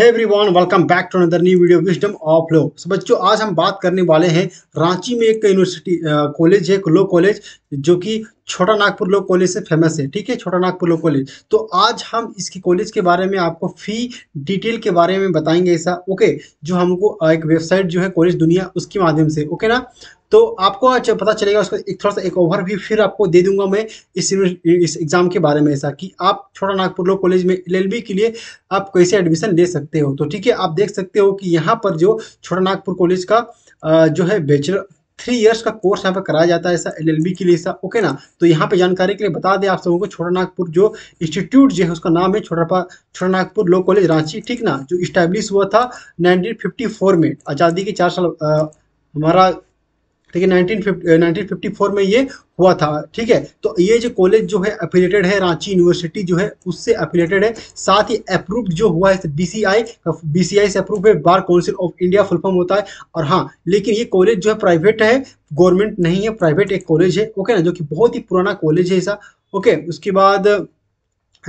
every everyone welcome back to another new video wisdom of law so बच्चों आज हम बात करने वाले हैं रांची में एक यूनिवर्सिटी कॉलेज है लो कॉलेज जो कि छोटा नागपुर लो कॉलेज से फेमस है ठीक है छोटा नागपुर लो कॉलेज तो आज हम इसकी कॉलेज के बारे में आपको फी डिटेल के बारे में बताएंगे ऐसा ओके जो हमको एक वेबसाइट जो है कॉलेज दुनिया उसके माध्यम से ओके ना तो आपको पता चलेगा उसका एक थोड़ा सा एक ओवर भी फिर आपको दे दूंगा मैं इस इस एग्ज़ाम के बारे में ऐसा कि आप छोटा नागपुर लो कॉलेज में एल के लिए आप कैसे एडमिशन ले सकते हो तो ठीक है आप देख सकते हो कि यहाँ पर जो छोटा नागपुर कॉलेज का जो है बैचलर थ्री इयर्स का कोर्स यहाँ पर कराया जाता है ऐसा एल के लिए ऐसा ओके ना तो यहाँ पे जानकारी के लिए बता दें आप सबों को छोटा नागपुर जो इंस्टीट्यूट जो है उसका नाम है छोटा छोटा नागपुर लॉ कॉलेज रांची ठीक ना जो इस्टेब्लिश हुआ था फोर में आज़ादी के चार साल आ, हमारा ठीक है नाइनटीन में ये हुआ था ठीक है तो ये जो कॉलेज जो है अफिलेटेड है रांची यूनिवर्सिटी जो है उससे अफिलेटेड है साथ ही अप्रूव्ड जो हुआ है बीसीआई बीसीआई से अप्रूव है Bar Council of India full form होता है और हाँ लेकिन ये कॉलेज जो है प्राइवेट है गवर्नमेंट नहीं है प्राइवेट एक कॉलेज है ओके ना जो कि बहुत ही पुराना कॉलेज है ऐसा ओके उसके बाद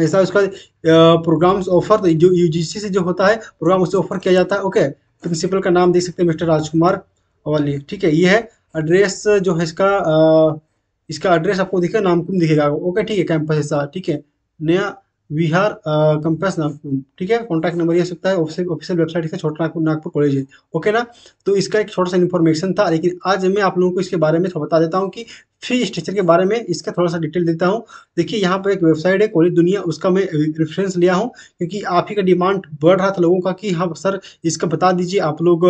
ऐसा उसका प्रोग्राम्स ऑफर जो यूजीसी से जो होता है प्रोग्राम उससे ऑफर किया जाता है ओके प्रिंसिपल का नाम देख सकते हैं मिस्टर राजकुमार वाली ठीक है ये है एड्रेस जो है इसका आ, इसका एड्रेस आपको दिखेगा नामकुम दिखेगा ओके ठीक है कैंपस ऐसा ठीक है नया वी आर कंपेस नागपुर ठीक है कॉन्टैक्ट नंबर ये सकता है ऑफिशियल वेबसाइट इसका छोटा नागपुर नागपुर कॉलेज है ओके ना तो इसका एक छोटा सा इन्फॉर्मेशन था लेकिन आज मैं आप लोगों को इसके बारे में थोड़ा बता देता हूँ कि फी स्ट्रक्चर के बारे में इसका थोड़ा सा डिटेल देता हूँ देखिए यहाँ पर एक वेबसाइट है कॉलेज दुनिया उसका मैं रेफरेंस लिया हूँ क्योंकि आप ही का डिमांड बढ़ रहा था लोगों का कि हाँ सर इसका बता दीजिए आप लोग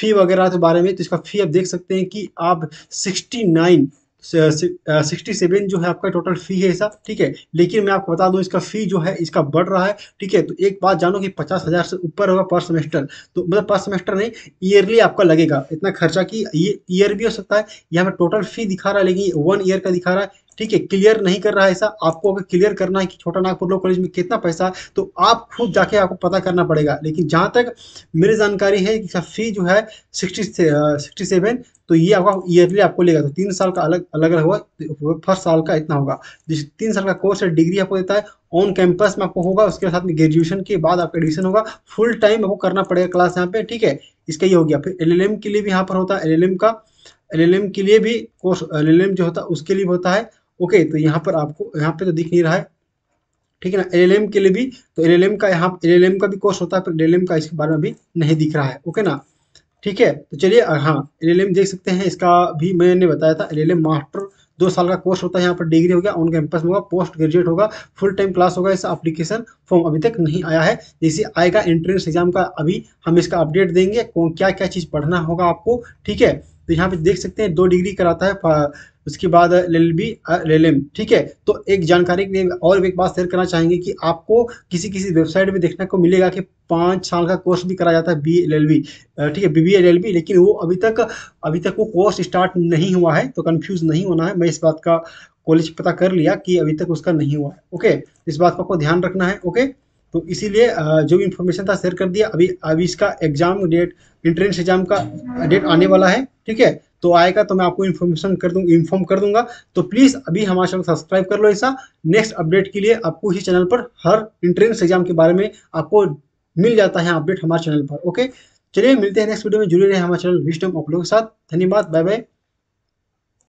फ़ी uh, वगैरह के बारे में तो इसका फ़ी आप देख सकते हैं कि आप सिक्सटी नाइन सिक्सटी सेवन जो है आपका टोटल फी है ऐसा ठीक है लेकिन मैं आपको बता दूं इसका फी जो है इसका बढ़ रहा है ठीक है तो एक बात जानो कि पचास हज़ार से ऊपर होगा पर सेमेस्टर तो मतलब पर सेमेस्टर नहीं ईयरली आपका लगेगा इतना खर्चा कि ये ईयर भी हो सकता है यहाँ पर टोटल फी दिखा रहा है लेकिन वन ईयर का दिखा रहा है ठीक है क्लियर नहीं कर रहा है ऐसा आपको अगर क्लियर करना है कि छोटा नागपुर लॉ कॉलेज में कितना पैसा है तो आप खुद जाके आपको पता करना पड़ेगा लेकिन जहाँ तक मेरी जानकारी है कि फी जो है सिक्सटी सिक्सटी सेवन तो ये आपका ईयरली आपको लेगा तो तीन साल का अलग अलग अलग होगा तो फर्स्ट साल का इतना होगा जिस तीन साल का कोर्स है डिग्री आपको देता है ऑन कैंपस में आपको होगा उसके साथ में ग्रेजुएशन के बाद आपका एडमिशन होगा फुल टाइम आपको करना पड़ेगा क्लास यहाँ पे ठीक है इसका ये हो गया फिर एल के लिए भी यहाँ पर होता है एल का एल के लिए भी कोर्स एल जो होता है उसके लिए होता है ओके तो यहाँ पर आपको यहाँ पे तो दिख नहीं रहा है ठीक है ना एल के लिए भी तो एल का यहाँ एल का भी कोर्स होता है पर एल का इसके बारे में भी नहीं दिख रहा है ओके ना ठीक है तो चलिए हाँ एल देख सकते हैं इसका भी मैंने बताया था एल मास्टर दो साल का कोर्स होता है यहाँ पर डिग्री हो गया ऑन कैंपस में होगा पोस्ट ग्रेजुएट होगा फुल टाइम क्लास होगा इसका अप्लीकेशन फॉर्म अभी तक नहीं आया है जैसे आएगा एंट्रेंस एग्जाम का अभी हम इसका अपडेट देंगे क्या क्या चीज़ पढ़ना होगा आपको ठीक है तो यहाँ पे देख सकते हैं दो डिग्री कराता है उसके बाद लिल बी एम ठीक है तो एक जानकारी के लिए और एक बात शेयर करना चाहेंगे कि आपको किसी किसी वेबसाइट में देखने को मिलेगा कि पाँच साल का कोर्स भी कराया जाता है बी एल एल बी ठीक है B B L L B लेकिन वो अभी तक अभी तक वो कोर्स स्टार्ट नहीं हुआ है तो कन्फ्यूज़ नहीं होना है मैं इस बात का कॉलेज पता कर लिया कि अभी तक उसका नहीं हुआ है ओके इस बात का आपको ध्यान रखना है ओके तो इसीलिए जो भी इन्फॉर्मेशन था शेयर कर दिया अभी अभी इसका एग्जाम डेट इंट्रेंस एग्जाम का डेट आने वाला है ठीक है तो आएगा तो मैं आपको इन्फॉर्मेशन कर दूंगा इन्फॉर्म कर दूंगा तो प्लीज़ अभी हमारे चैनल सब्सक्राइब कर लो ऐसा नेक्स्ट अपडेट के लिए आपको इसी चैनल पर हर इंट्रेंस एग्जाम के बारे में आपको मिल जाता है अपडेट हमारे चैनल पर ओके चलिए मिलते हैं नेक्स्ट वीडियो में जुड़े रहे हमारे चैनल विस्टम आप लोगों के साथ धन्यवाद बाय बाय